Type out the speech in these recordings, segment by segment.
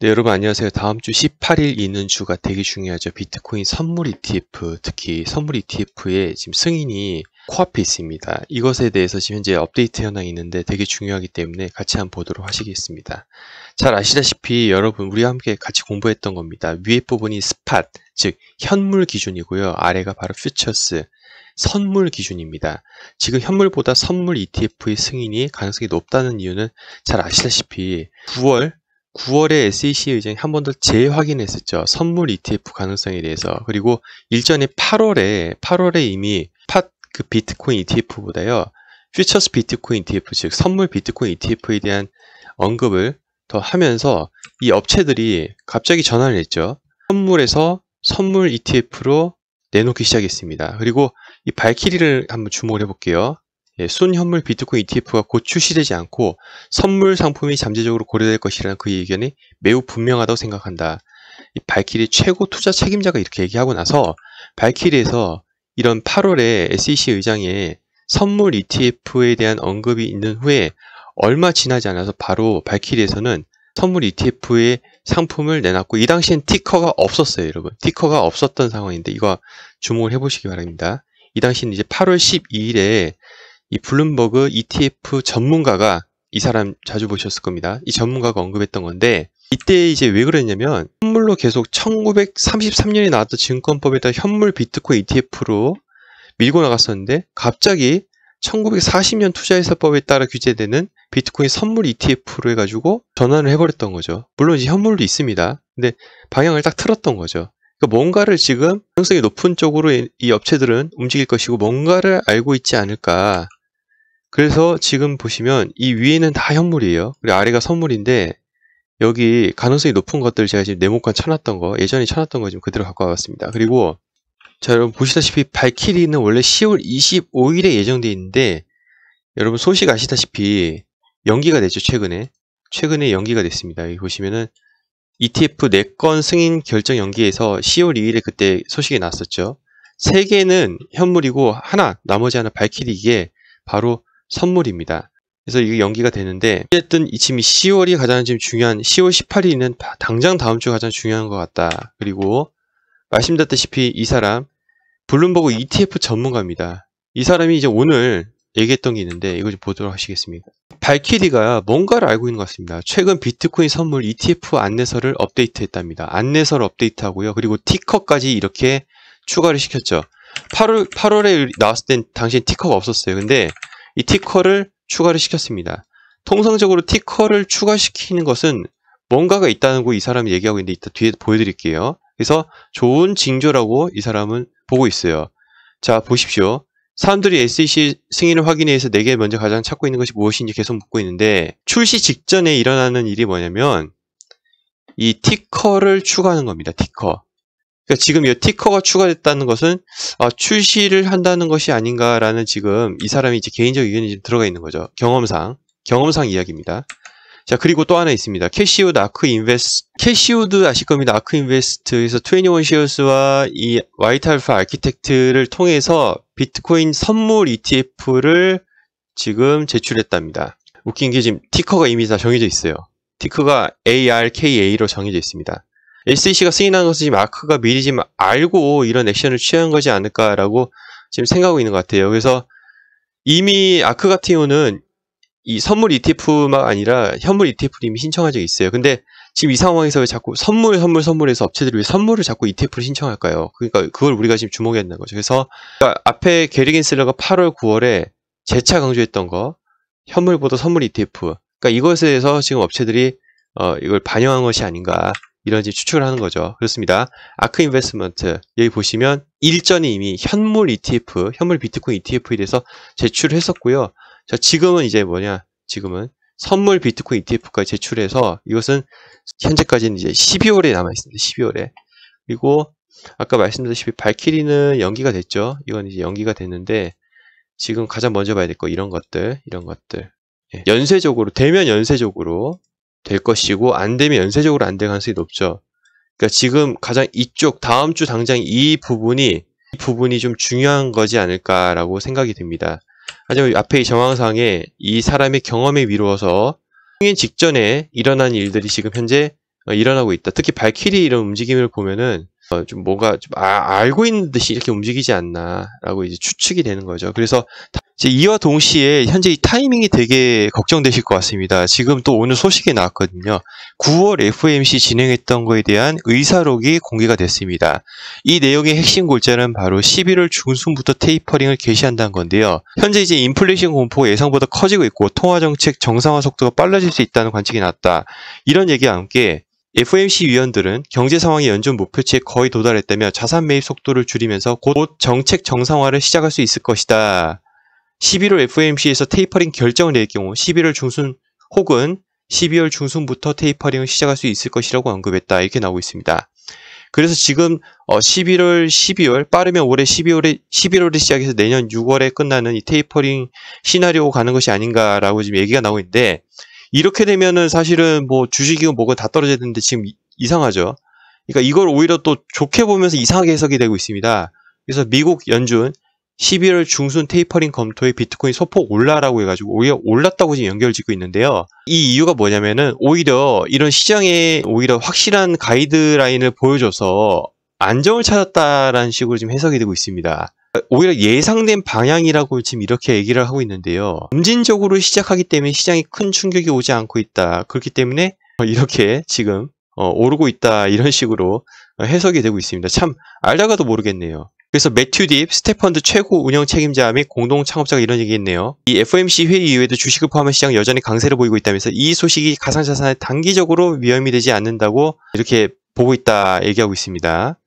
네, 여러분 안녕하세요. 다음 주 18일 있는 주가 되게 중요하죠. 비트코인 선물 ETF, 특히 선물 ETF의 지금 승인이 코앞에 있습니다. 이것에 대해서 지금 현재 업데이트 현황이 있는데 되게 중요하기 때문에 같이 한번 보도록 하시겠습니다. 잘 아시다시피 여러분 우리와 함께 같이 공부했던 겁니다. 위에 부분이 스팟, 즉 현물 기준이고요. 아래가 바로 퓨처스, 선물 기준입니다. 지금 현물보다 선물 ETF의 승인이 가능성이 높다는 이유는 잘 아시다시피 9월 9월에 SEC에 의장이 한 번 더 재확인했었죠. 선물 ETF 가능성에 대해서. 그리고 일전에 8월에 8월에 이미 팟 그 비트코인 ETF보다요. 퓨처스 비트코인 ETF 즉 선물 비트코인 ETF에 대한 언급을 더 하면서 이 업체들이 갑자기 전환을 했죠. 선물에서 선물 ETF로 내놓기 시작했습니다. 그리고 이 발키리를 한번 주목을 해볼게요. 예, 순현물 비트코인 ETF가 곧 출시되지 않고 선물 상품이 잠재적으로 고려될 것이라는 그의 의견이 매우 분명하다고 생각한다. 이 발키리 최고 투자 책임자가 이렇게 얘기하고 나서 발키리에서 이런 8월에 SEC 의장에 선물 ETF에 대한 언급이 있는 후에 얼마 지나지 않아서 바로 발키리에서는 선물 ETF의 상품을 내놨고 이 당시엔 티커가 없었어요 여러분 티커가 없었던 상황인데 이거 주목을 해보시기 바랍니다 이 당시는 이제 8월 12일에 이 블룸버그 ETF 전문가가 이 사람 자주 보셨을 겁니다. 이 전문가가 언급했던 건데 이때 이제 왜 그랬냐면 현물로 계속 1933년에 나왔던 증권법에 따라 현물 비트코인 ETF로 밀고 나갔었는데 갑자기 1940년 투자회사법에 따라 규제되는 비트코인 선물 ETF로 해가지고 전환을 해버렸던 거죠. 물론 이제 현물도 있습니다. 근데 방향을 딱 틀었던 거죠. 그러니까 뭔가를 지금 가능성이 높은 쪽으로 이 업체들은 움직일 것이고 뭔가를 알고 있지 않을까 그래서 지금 보시면 이 위에는 다 현물이에요. 그리고 아래가 선물인데 여기 가능성이 높은 것들 제가 지금 네모칸 쳐놨던 거 예전에 쳐놨던 거 지금 그대로 갖고 와봤습니다. 그리고 자 여러분 보시다시피 발키리는 원래 10월 25일에 예정돼 있는데 여러분 소식 아시다시피 연기가 됐죠 최근에 최근에 연기가 됐습니다. 여기 보시면은 ETF 4건 승인 결정 연기에서 10월 2일에 그때 소식이 났었죠. 3개는 현물이고 하나 나머지 하나 발키리 이게 바로 선물입니다. 그래서 이게 연기가 되는데 어쨌든 지금 10월이 가장 지금 중요한 10월 18일은 당장 다음 주 가장 중요한 것 같다. 그리고 말씀드렸다시피 이 사람 블룸버그 ETF 전문가입니다. 이 사람이 이제 오늘 얘기했던 게 있는데 이거 좀 보도록 하시겠습니다. 발키리가 뭔가를 알고 있는 것 같습니다. 최근 비트코인 선물 ETF 안내서를 업데이트했답니다. 안내서를 업데이트하고요. 그리고 티커까지 이렇게 추가를 시켰죠. 8월 8월에 나왔을 땐당시엔 티커가 없었어요. 근데 이 티커를 추가를 시켰습니다. 통상적으로 티커를 추가시키는 것은 뭔가가 있다는 거 이 사람이 얘기하고 있는데 이따 뒤에 보여드릴게요. 그래서 좋은 징조라고 이 사람은 보고 있어요. 자 보십시오. 사람들이 SEC 승인을 확인해서 내게 먼저 가장 찾고 있는 것이 무엇인지 계속 묻고 있는데 출시 직전에 일어나는 일이 뭐냐면 이 티커를 추가하는 겁니다. 티커. 그러니까 지금 이 티커가 추가됐다는 것은 아, 출시를 한다는 것이 아닌가라는 지금 이 사람이 이제 개인적 의견이 들어가 있는 거죠. 경험상 경험상 이야기입니다. 자 그리고 또 하나 있습니다. 캐시우드 아크 인베스 캐시우드 아실 겁니다. 아크 인베스트에서 21시어스와이 와이트 알파 아키텍트를 통해서 비트코인 선물 ETF를 지금 제출했답니다. 웃긴 게 지금 티커가 이미 다 정해져 있어요. 티커가 ARKA로 정해져 있습니다. s c c 가 승인한 것은 지 아크가 미리 지금 알고 이런 액션을 취한 거지 않을까라고 지금 생각하고 있는 것 같아요. 그래서 이미 아크 같은 경우는 이 선물 ETF만 아니라 현물 ETF를 이미 신청한 적이 있어요. 근데 지금 이 상황에서 왜 자꾸 선물, 선물, 선물에서 업체들이 왜 선물을 자꾸 ETF를 신청할까요? 그러니까 그걸 우리가 지금 주목해야 된다는 거죠. 그래서 그러니까 앞에 게리겐슬러가 8월, 9월에 재차 강조했던 거 현물보다 선물 ETF. 그러니까 이것에 대해서 지금 업체들이 어, 이걸 반영한 것이 아닌가. 이런지 추측을 하는 거죠. 그렇습니다. 아크 인베스먼트 여기 보시면 일전에 이미 현물 ETF, 현물 비트코인 ETF에 대해서 제출을 했었고요. 자, 지금은 이제 뭐냐? 지금은 선물 비트코인 ETF까지 제출해서 이것은 현재까지는 이제 12월에 남아 있습니다. 12월에. 그리고 아까 말씀드렸다시피 발키리는 연기가 됐죠. 이건 이제 연기가 됐는데 지금 가장 먼저 봐야 될 거 이런 것들, 이런 것들. 예. 연쇄적으로 대면 연쇄적으로 될 것이고 안 되면 연쇄적으로 안 될 가능성이 높죠. 그러니까 지금 가장 이쪽 다음 주 당장 이 부분이 이 부분이 좀 중요한 거지 않을까라고 생각이 됩니다 하지만 앞에 이 정황상에 이 사람의 경험에 미루어서 승인 직전에 일어난 일들이 지금 현재 어, 일어나고 있다. 특히 발키리 이런 움직임을 보면은 어, 좀 뭔가 좀 아, 알고 있는 듯이 이렇게 움직이지 않나라고 이제 추측이 되는 거죠. 그래서 이제 이와 동시에 현재 이 타이밍이 되게 걱정되실 것 같습니다. 지금 또 오늘 소식이 나왔거든요. 9월 FOMC 진행했던 거에 대한 의사록이 공개가 됐습니다. 이 내용의 핵심 골자는 바로 11월 중순부터 테이퍼링을 개시한다는 건데요. 현재 이제 인플레이션 공포 예상보다 커지고 있고 통화 정책 정상화 속도가 빨라질 수 있다는 관측이 났다. 이런 얘기와 함께 FOMC 위원들은 경제 상황이 연준 목표치에 거의 도달했다며 자산 매입 속도를 줄이면서 곧 정책 정상화를 시작할 수 있을 것이다. 11월 FOMC에서 테이퍼링 결정을 낼 경우 11월 중순 혹은 12월 중순부터 테이퍼링을 시작할 수 있을 것이라고 언급했다. 이렇게 나오고 있습니다. 그래서 지금 11월, 어, 12월, 빠르면 올해 12월에, 11월에 시작해서 내년 6월에 끝나는 이 테이퍼링 시나리오 가는 것이 아닌가라고 지금 얘기가 나오고 있는데, 이렇게 되면은 사실은 뭐 주식이고 뭐고 다 떨어져야 되는데 지금 이상하죠. 그러니까 이걸 오히려 또 좋게 보면서 이상하게 해석이 되고 있습니다. 그래서 미국 연준, 12월 중순 테이퍼링 검토에 비트코인 소폭 올라라고 해가지고 오히려 올랐다고 지금 연결 짓고 있는데요. 이 이유가 뭐냐면은 오히려 이런 시장에 오히려 확실한 가이드라인을 보여줘서 안정을 찾았다라는 식으로 지금 해석이 되고 있습니다. 오히려 예상된 방향이라고 지금 이렇게 얘기를 하고 있는데요. 점진적으로 시작하기 때문에 시장이큰 충격이 오지 않고 있다. 그렇기 때문에 이렇게 지금 어, 오르고 있다. 이런 식으로 해석이 되고 있습니다. 참 알다가도 모르겠네요. 그래서 매튜 딥, 스테펀드 최고 운영 책임자 및 공동 창업자가 이런 얘기했네요. 이 FOMC 회의 이후에도 주식을 포함한 시장 여전히 강세를 보이고 있다면서 이 소식이 가상자산에 단기적으로 위험이 되지 않는다고 이렇게 보고 있다 얘기하고 있습니다.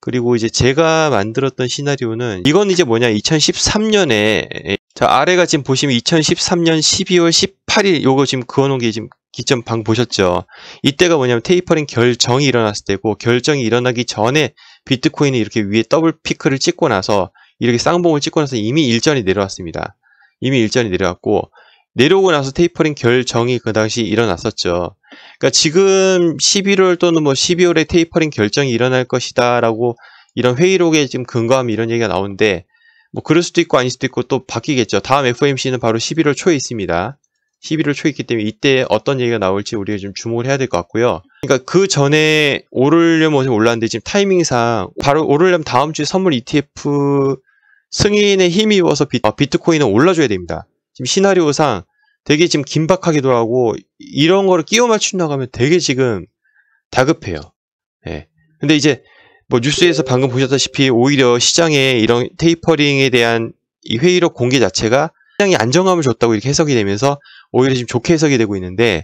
그리고 이제 제가 만들었던 시나리오는 이건 이제 뭐냐 2013년에 자 아래가 지금 보시면 2013년 12월 18일 요거 지금 그어놓은 게 지금 기점 방 보셨죠? 이때가 뭐냐면 테이퍼링 결정이 일어났을 때고 결정이 일어나기 전에 비트코인이 이렇게 위에 더블 피크를 찍고 나서 이렇게 쌍봉을 찍고 나서 이미 일전이 내려왔습니다. 이미 일전이 내려왔고 내려오고 나서 테이퍼링 결정이 그 당시 일어났었죠. 그러니까 지금 11월 또는 뭐 12월에 테이퍼링 결정이 일어날 것이다라고 이런 회의록에 지금 근거하면 이런 얘기가 나오는데 뭐 그럴 수도 있고 아닐 수도 있고 또 바뀌겠죠. 다음 FOMC는 바로 11월 초에 있습니다. 11월 초이기 때문에 이때 어떤 얘기가 나올지 우리가 좀 주목을 해야 될 것 같고요. 그러니까 그 전에 오르려면 올랐는데 지금 타이밍상 바로 오르려면 다음 주에 선물 ETF 승인에 힘입어서 비트, 어, 코인은 올라줘야 됩니다. 지금 시나리오상 되게 지금 긴박하기도 하고 이런 거를 끼워 맞춘다고 하면 되게 지금 다급해요. 예. 근데 이제 뭐 뉴스에서 방금 보셨다시피 오히려 시장에 이런 테이퍼링에 대한 이 회의록 공개 자체가 시장이 안정감을 줬다고 이렇게 해석이 되면서 오히려 지금 좋게 해석이 되고 있는데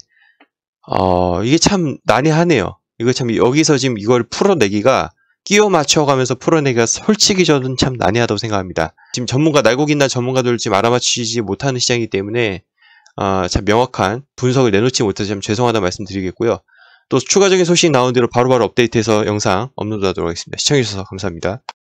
어 이게 참 난해하네요. 이거 참 여기서 지금 이걸 풀어내기가 끼워 맞춰가면서 풀어내기가 솔직히 저는 참 난해하다고 생각합니다. 지금 전문가 날고기나 전문가들 지금 알아맞히지 못하는 시장이기 때문에 어, 참 명확한 분석을 내놓지 못해서 참 죄송하다 말씀드리겠고요. 또 추가적인 소식 이 나온 대로 바로바로 업데이트해서 영상 업로드하도록 하겠습니다. 시청해주셔서 감사합니다.